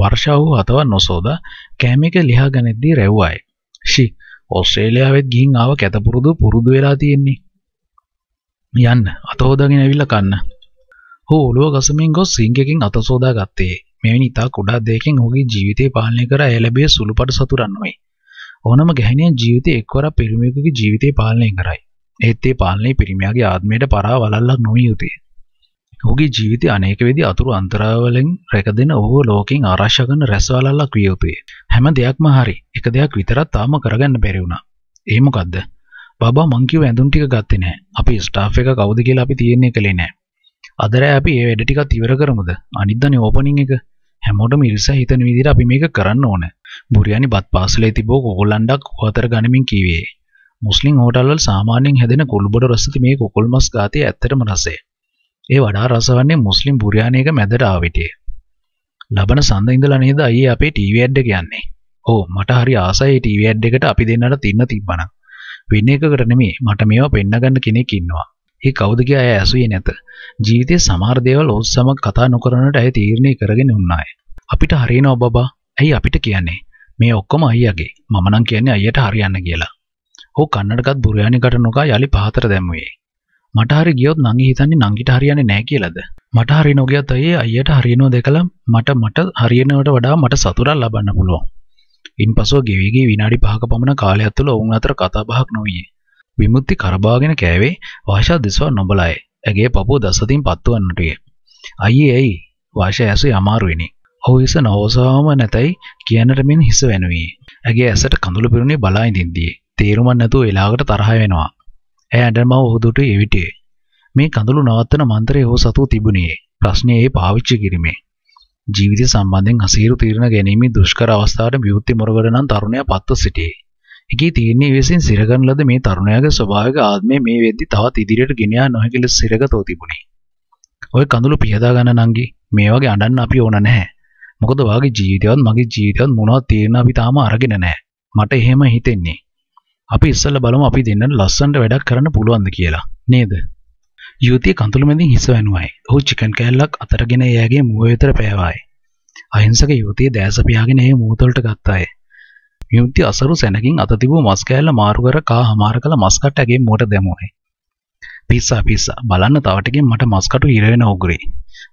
වර්ෂා වූ අතව නොසෝදා කෑම එක ලියා ගනිද්දී රැව්වායි. ෂි ඔස්ට්‍රේලියාවෙත් ගිහින් ආව කැතපුරුදු පුරුදු වෙලා තියෙන්නේ. යන්න අත හොදාගෙන ඇවිල්ලා කන්න. ඔහු ඔළුව ගසමින් ගොස් සිංගකින් අත සෝදා ගත්තේ. මෙවැනි ඉතා කුඩා දෙයකින් ඔහුගේ ජීවිතය පාලනය කර ඇය ලැබිය සුළුපට සතුටක් නොවේ. ඕනම ගැහණියක් ජීවිතේ එක්වරක් පිරිමියෙකුගේ ජීවිතය පාලනය කරයි. එහෙත් ඒ පාලනය පිරිමියාගේ ආත්මයට පරා වලල්ලක් නොවිය යුතුය. ඔහුගේ ජීවිත අනේක විදි අතුරු අන්තරාවලෙන් රැකදෙන ඔහුව ලෝකෙන් ආරක්ෂා කරන රැස්වලල්ලක් විය යුතුය. හැම දෙයක්ම හරි. එක දෙයක් විතරක් තාම කරගන්න බැරි වුණා. ඒ මොකද්ද? බබා මං කිව්ව ඇඳුම් ටික ගත්තේ නැහැ. අපි ස්ටාෆ් එක කවුද කියලා අපි තීරණය කළේ නැහැ. අද රෑ අපි මේ වැඩ ටිකත් ඉවර කරමුද? අනිද්දානේ ඕපනින් එක. හැමෝටම ඉරිසා හිතන විදිහට අපි මේක කරන්න ඕන. බුරියානි බත් පාසලේ තිබෝ කොකොල්ලන්ඩක් හතර ගනිමින් කීවේ. මුස්ලිම් හෝටල්වල සාමාන්‍යයෙන් හැදෙන කුළුබඩ රස මේ කොකොල් මස් ගාතේ ඇත්තටම රසයි. ඒ වඩා රස වන්නේ මුස්ලිම් බුරියානි එක මැදට ආව විටේ. ලබන සඳ ඉඳලා නේද අයියේ අපේ ටීවී ඇඩ් එක යන්නේ. ඕ මට හරි ආසයි ටීවී ඇඩ් එකට අපි දෙන්නට තින්න තිබ්බනම්. වෙන එකකට නෙමෙයි මට මේවා පෙන්නගන්න කෙනෙක් ඉන්නවා. ඒ කවුද කියලා ඇය ඇසුවේ නැත. ජීවිතයේ සමහර දේවල් ඔහුත් සමග කතා නොකරනට ඇය තීරණය කරගෙන වුණාය. අපිට හරියනවා බබා. ඇයි අපිට කියන්නේ? මේ ඔක්කොම අයියාගේ. මම නම් කියන්නේ අයියට හරියන්න කියලා. ඔහු කන්නඩකත් බුරයානි කට නොකා යලි පහතට දැම්මුවේ. මට හරි ගියොත් නංගි හිතන්නේ නංගිට හරියන්නේ නැහැ කියලාද මට හරි නොගියත් අයියේ අයියට හරියනවා දැකලා මට මට හරියනවට වඩා මට සතුටක් ලබන්න පුළුවන් ඉන්පසුව ගෙවී ගිය විනාඩි 5ක පමණ කාලයක් තුළ ඔවුන් අතර කතා බහක් නොවියේ විමුක්ති කරබාගෙන කෑවේ වාෂා දිස්වා නොබලයි ඇගේ පපුව දසතින් පත්තුවන්නට විය අයියේ ඇයි වාෂා ඇසුයි අමාරුවෙනි ඔහු හිස නොවසාවම නැතයි කියන්නට මෙන් හිස වෙනුවේ ඇගේ ඇසට කඳුළු පිරුණේ බලා ඉඳින්දී තේරුමක් නැතුව එලාකට තරහ වෙනවා ඇය ඇඩමව හුදුට එවිටේ. මේ කඳුළු නවත්තන මන්තරය හෝ සතුව තිබුණේ ප්‍රශ්නය ඒ පාවිච්චි කිරීමේ. ජීවිත සම්බන්ධෙන් අසීරු තීරණ ගැනීම දුෂ්කර අවස්ථාවට විවෘත්ති මොරගඩ නම් තරුණයා පත්ව සිටේ. එකී තීරණය විසින් සිරගන් ලද මේ තරුණයාගේ ස්වභාවික ආත්මය මේ වෙද්දී තවත් ඉදිරියට ගෙන යා නොහැකි ලෙස සිරගතෝ තිබුණේ. ඔය කඳුළු පියදා ගන්න නංගි මේ වගේ අඬන්න අපි ඕන නැහැ. මොකද වාගේ ජීවිතයවත් මගේ ජීවිතයවත් මොනවද තීරණ අපි තාම අරගෙන නැහැ. මට එහෙම හිතෙන්නේ. අපි ඉස්සල්ල බලමු අපි දෙන්නට ලස්සන්ට වැඩක් කරන්න පුළුවන්ද කියලා. නේද? යුවතිය කඳුළු මැදින් හිස වැනුවයි. ඔහු චිකන් කෑල්ලක් අතරගෙන එයාගේ මුව වෙතට පෑවායි. අහිංසක යුවතිය දැස පියාගෙන ඒ මූතවලට ගත්තාය. යුවතිය අසරු සැනකින් අත තිබූ මස් කෑල්ල මාරු කර කා හමාර කළ මස් කට ඇගේ මුවට දැමුවයි. පිස්සා පිස්සා බලන්න තව ටිකෙන් මට මස් කටු ඉර වෙන උගුරේ.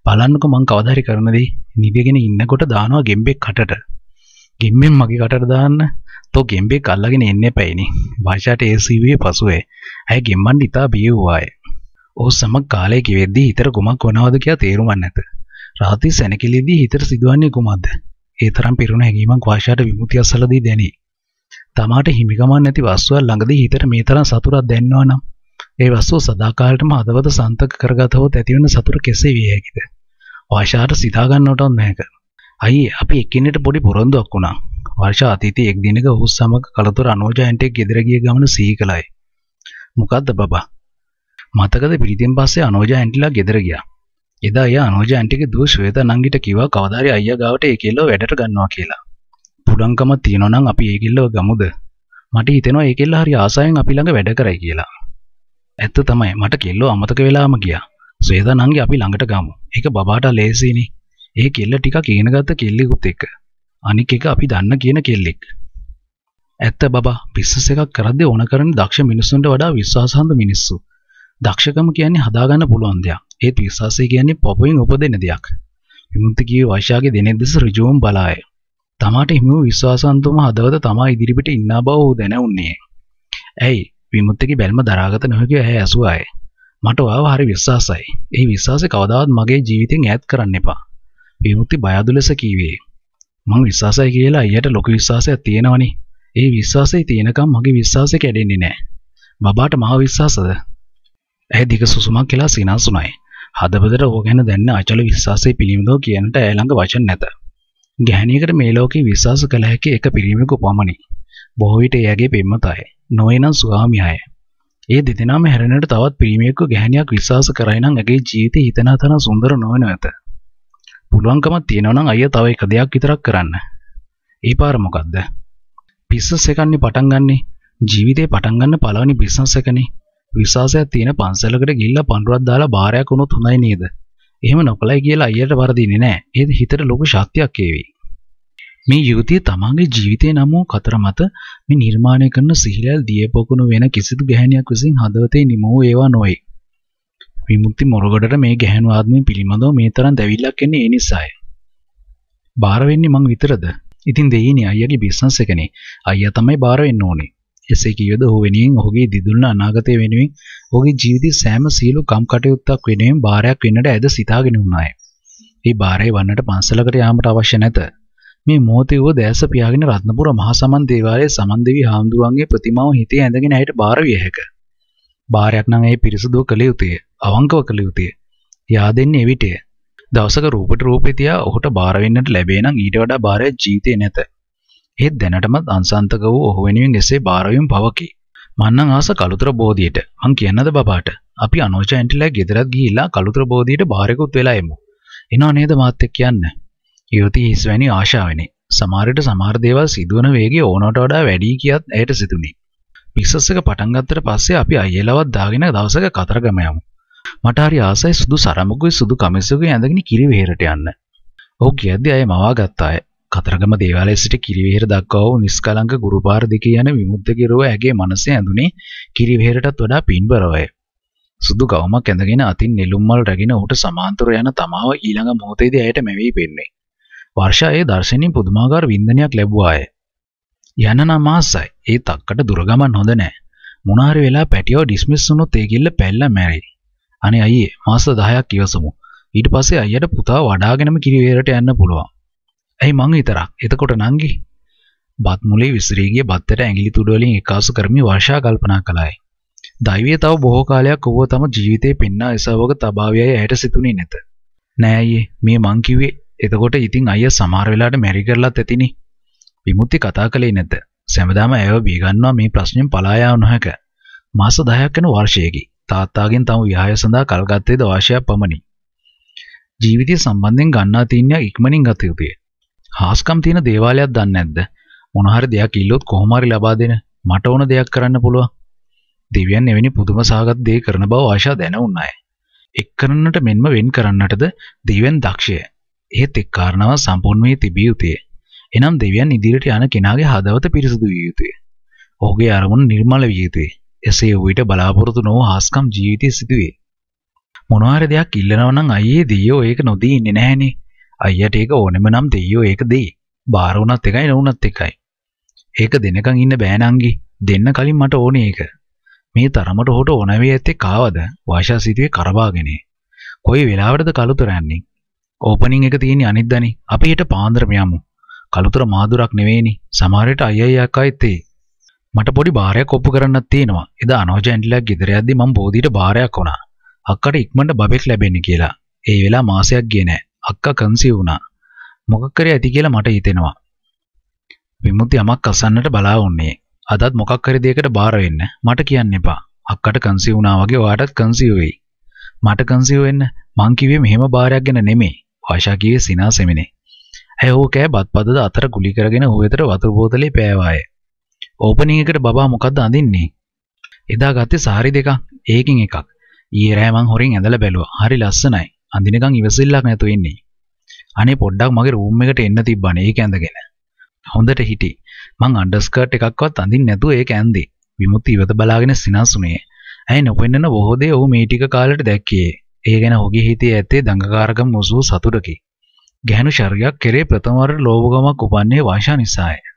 බලන්නකෝ මං කවදා හරි කරන දේ නිදගෙන ඉන්නකොට දානවා ගෙම්බෙක් කටට. ගෙම්බෙන් මගේ කටට දාන්න තෝ ගෙම්බෙක් අල්ලගෙන එන්න එපැයිනි භාෂාට ඒ සීවුවේ පසුවේ ඇය ගෙම්මන් ඉතා බියව්වාය ඔහු සමග කාලය කිවෙද්දී හිතර කුමක් වනවද කියා තේරුමන් නැත රාති සැනකිලිදී හිතර සිදුවන්නේ කුමක්ද ඒ තරම් පිරුණ හැඟීමක් භාෂාට විමුති අසලදී දැනේ තමාට හිමිකමක් නැති වස්තුවක් ළඟදී හිතට මේ තරම් සතුටක් දැනෙනවා නම් ඒ වස්තුව සදාකාලටම හදවත සන්තක කරගතහොත් ඇතිවන සතුට කෙසේ විය හැකිද? වාෂාට සිතා ගන්නට ඕනේ නැහැ. අයියේ අපි එක්කෙනෙට පොඩි පොරොන්දුක් වුණා. වර්ෂ අතීතයේ එක් දිනක ඔහු සමග කලතොර අනෝජයන්ටෙක් ගෙදර ගිය ගමන සිහි කළයි. මොකද්ද බබා? මතකද පිටින් පස්සේ අනෝජයන්ටලා ගෙදර ගියා. එදා එයා අනෝජයන්ටගේ දුව ශ්වේත නංගිට කිව්වා කවදාරි අයියා ගාවට ඒ කෙල්ලව වැඩට ගන්නවා කියලා. පුඩංකම තියෙනවා නම් අපි ඒ කෙල්ලව ගමුද? මට හිතෙනවා ඒ කෙල්ල හරි ආසාවෙන් අපි ළඟ වැඩ කරයි කියලා. ඇත්ත තමයි මට කෙල්ලෝ අමතක වෙලාම ගියා. ශ්වේත නංගි අපි ළඟට ගමු. ඒක බබාට ලේසිනේ. ඒ කෙල්ල ටිකක් ඉගෙනගත්ත කෙල්ලෙකුත් එක්ක. අනික් එක අපි දන්න කියන කෙල්ලෙක්. ඇත්ත බබා බිස්නස් එකක් කරද්දී ඕන කරන දක්ෂ මිනිස්සුන්ට වඩා විශ්වාසහන්ත මිනිස්සු. දක්ෂකම කියන්නේ හදාගන්න පුළුවන් දෙයක්. ඒත් විශ්වාසය කියන්නේ පොපෙන් උපදින දෙයක්. විමුක්තිකී වෛශාගේ දෙනෙත් දෙස ඍජුවම බලාය. තමාට හිමි විශ්වාසන්තම හදවත තමා ඉදිරිපිට ඉන්නා බව ඔහු දැනුන්නේ. ඇයි විමුක්තිකී බැල්ම දරාගත නොහැකි ඇහැ ඇසුවාය. මට ඔයාව හරි විශ්වාසයි. ඒ විශ්වාසය කවදාවත් මගේ ජීවිතෙන් ඈත් කරන්න එපා. විමුක්ති බය අදුලස කීවේ. මං විශ්වාසයි කියලා අයියට ලොකු විශ්වාසයක් තියෙනවනේ. ඒ විශ්වාසය තියෙනකම් මගේ විශ්වාසය කැඩෙන්නේ නැහැ. බබාට මාව විශ්වාසද? ඇයි දිග සුසුමක් කියලා සිනාසුණයි. හදබදට ඕක ගැන දැන්න අචල විශ්වාසය පිළිබඳව කියනට ඇය ළඟ වචන නැත. ගැහණියකට මේ ලෝකේ විශ්වාස කළ හැකි එක පිරිමියෙකු පමණි. බොහෝ විට එයාගේ පෙම්වතයි, නොවේනම් ස්වාමියාය. ඒ දෙදෙනාම හැරෙන්නට තවත් පිරිමියෙකු ගැහණියක් විශ්වාස කරයි නම් ඇගේ ජීවිතය හිතන තරම් සුන්දර නොවන ඇත. පුළුවන්කමක් තියෙනවා නම් අයියා තව එක දෙයක් විතරක් කරන්න. ඒ පාර මොකද්ද? බිස්නස් එකක්නේ පටන් ගන්නෙ. ජීවිතේ පටන් ගන්න පළවෙනි බිස්නස් එකනේ. විශ්වාසයක් තියෙන පන්සලකට ගිහිල්ලා පඳුරක් දාලා බාරයක් වුණොත් හොඳයි නේද? එහෙම නොකලයි කියලා අයියට වරදින්නේ නැහැ. ඒත් හිතට ලොකු ශක්තියක් ඒවි. මේ යුවතිය තමන්ගේ ජීවිතේ නම් වූ කතර මත මේ නිර්මාණය කරන සිහිලල් දියපොකුණු වෙන කිසිදු ගැහැණියක් විසින් හදවතේ නිමව ඒවා නොවේ. විමුක්ති මොරගඩට මේ ගැහැණු ආත්මය පිළිබඳව මේ තරම් දැවිල්ලක් එන්නේ ඒ නිසාය. බාර වෙන්නේ මං විතරද? ඉතින් දෙයිනේ අයියාගේ බිස්නස් එකනේ. අයියා තමයි බාර වෙන්න ඕනේ. එසේ කියවද ඔහු වෙනුවෙන් ඔහුගේ දිදුලන අනාගතය වෙනුවෙන් ඔහුගේ ජීවිතයේ සෑම සියලු කම් කටයුත්තක් වෙනුවෙන් බාරයක් වෙන්නට ඇද සිතාගෙන වුණාය. ඒ බාරේ වන්නට පන්සලකට යාමට අවශ්‍ය නැත. මේ මොහොතේ වූ දැස පියාගෙන රත්නපුර මහා සමන් දේවාලයේ සමන් දෙවි හාමුදුරන්ගේ ප්‍රතිමාව හිතේ ඇඳගෙන ඇයට බාර විය හැකිය. භාරයක් නම් ඒ පිරිසුදුව කළ යුතුය අවංකව කළ යුතුය yaadenne එවිටය දවසක රූපට රූපේ තියා ඔහුට බාර වෙන්නට ලැබේ නම් ඊට වඩා බාරයක් ජීවිතේ නැත ඒත් දැනටමත් අංශාන්තක වූ ඔහු වෙනුවෙන් එසේ බාරවීම පවකි මන්නම් ආස කලුතර බෝධියට මං කියන්නද බබාට අපි අනෝජ ඇන්ටිලා ගෙදරත් ගිහිල්ලා කලුතර බෝධියට බාරෙකුත් වෙලා එමු එනවා නේද මාත් එක්ක යන්න යෝති හිස්වැනි ආශාවෙනි සමහරට සමහර දේවල් සිදුවන වේගය ඕනට වඩා වැඩි කියත් ඇයට සිතුනි බික්සස් එක පටන් ගත්තට පස්සේ අපි අයියලවත් දාගෙන දවසක කතරගම යමු. මට හරි ආසයි සුදු සරමකුයි සුදු කමිසකුයි ඇඳගෙන කිරිවෙහෙරට යන්න. ඔහු කියද්දි අය මවා ගත්ත අය. කතරගම දේවාලය සිට කිරිවෙහෙර දක්වා වූ නිස්කලංක ගුරුපාර දෙකේ යන විමුක්ත කිරුව ඇගේ මනසේ ඇඳුනේ කිරිවෙහෙරටත් වඩා පින්බරවය. සුදු ගවමක් ඇඳගෙන අතින් නෙළුම් මල් රැගෙන ඌට සමාන්තරව යන තමාව ඊළඟ මොහොතේදී ඇයට මෙවී පෙන්නේ. වර්ෂායේ දර්ශනින් පුදුමාකාර වින්දනයක් ලැබුවා අය. යන නම් ආසයි. ඒ තක්කට දුර ගමන් හොඳ නෑ. මොනාරි වෙලා පැටියෝ ඩිස්මිස් වුණොත් ඒ කිල්ල පැල්ලා මැරෙයි. අනේ අයියේ මාස 10ක් ඉවසමු. ඊට පස්සේ අයියට පුතා වඩාගෙනම කිරිවේරට යන්න පුළුවන්. ඇයි මං විතරක්? එතකොට නංගි බත් මුලේ විසිරීගේ බත්තට ඇඟිලි තුඩු වලින් එකාසු කරමින් වර්ෂා කල්පනා කළායි. දෛවය තව බොහෝ කාලයක් ඔබව තම ජීවිතේ පෙන්නා එසවක තබාවියයි ඇයට සිතුනේ නැත. නෑ අයියේ මේ මං කිව්වේ එතකොට ඉතින් අයියා සමහර වෙලාවට මැරි කරලත් ඇතිනේ. විමුක්ති කතා කළේ නැත. සැමදාම ඇයව බියගන්නවා මේ ප්‍රශ්නෙන් පලා යා නොහැක. මාස 10ක් වෙන වර්ෂයකි. තාත්තාගෙන් තම විවාහය සඳහා කල්ගත්තේ දවශයක් පමණි. ජීවිතය සම්බන්ධයෙන් ගන්නා තීන්යක් ඉක්මනින් ගත යුතුය. හාස්කම් තියෙන දේවාලයක් දන්නේ නැද්ද? මොනහරි දෙයක් ඉල්ලුවොත් කොහොම හරි ලබා දෙන මට ඕන දෙයක් කරන්න පුළුවන්. දෙවියන් එවැනි පුදුම සහගත දේ කරන බව ආශා දැනුණ අය. එක් කරන්නට මෙන්ම වෙන් කරන්නටද දෙවියන් දක්ෂය. එහෙත් එක් කාරණාව සම්පූර්ණ වී තිබිය යුතුය. එනම් දෙවියන් ඉදිරියට යන කෙනාගේ හදවත පිරිසුදු විය යුතුය. ඔහුගේ අරමුණ නිර්මල විය යුතුය. එසේ වූ බලාපොරොත්තු නොව හාස්කම් ජීවිතයේ සිදුවේ. මොනවාර දෙයක් ඉල්ලනවා නම් අයියේ දෙයියෝ ඒක නොදී ඉන්නේ නැහනේ. අයියට ඒක ඕනෙම නම් දෙයියෝ ඒක දෙයි. බාර වුණත් එකයි නොවුණත් එකයි. ඒක දෙනකන් ඉන්න බෑ නංගි. දෙන්න කලින් මට ඕනේ ඒක. මේ තරමට හොට ඕන වේ ඇත්තේ කාවද? වාෂා සිටුවේ කරබාගෙනේ. කොයි වෙලාවටද කලුතරන්නේ? ඕපනින් එක තියෙන්නේ අනිද්දානේ. අපි හෙට පාන්දරම යමු. කළුතර මාදුරක් නෙවෙයිනි. සමහරට අයයි අකයිත් ඒ. මට පොඩි බාරයක් ඔප්පු කරන්නත් තියෙනවා. එදා අනෝජ ඇන්ටිලා ගෙදර යද්දි මම බෝධියට බාරයක් වුණා. අක්කට ඉක්මනට බබෙක් ලැබෙන්නේ කියලා. ඒ වෙලාව මාසයක් ගියේ නෑ. අක්කා කන්සීව් වුණා. මොකක් කරේ ඇති කියලා මට හිතෙනවා. විමුක්ති යමක් අසන්නට බලා වුණේ. අදත් මොකක් හරි දෙයකට බාර වෙන්න මට කියන්න එපා. අක්කට කන්සීව් වුණා වගේ ඔයාටත් කන්සීව් වෙයි. මට කන්සීව් වෙන්න මං කිව්වේ මෙහෙම බාරයක් ගැන නෙමෙයි. ආශා කිව්වේ සිනාසෙමිනේ. ඇහෝ කෑ බත්පතද අතර ගුලි කරගෙන ඔහු වෙතට වතුර බෝතලේ පෑවාය. ඕපනින් එකට බබා මොකද්ද අඳින්නේ? එදා ගත්තේ සාරි දෙකක්. ඒකෙන් එකක්. ඊයේ රෑ මං හොරෙන් ඇඳලා බැලුවා. හරි ලස්සනයි. අඳිනකන් ඉවසෙල්ලක් නැතු ඉන්නේ. අනේ පොඩ්ඩක් මගේ රූම් එකට එන්න තිබ්බනේ. ඒක ඇඳගෙන. හොඳට හිටි. මං අන්ඩර්ස්කර්ට් එකක්වත් අඳින්නේ නැතුව ඒක ඇඳේ. විමුක්ති ඉවත බලාගෙන සිනහසුනේ. ඇයි නොපෙන්නන බොහෝ දේ ඔහු මේ ටික කාලෙට දැක්කේ. ඒ ගැන හොගේ හිතේ ඇත්තේ දඟකාරකම් මුසු සතුටකි. ගැහැණු චර්යයක් කෙරේ ප්‍රථමවරට ලෝභකමක් උපන්නේ වාචා නිසාය.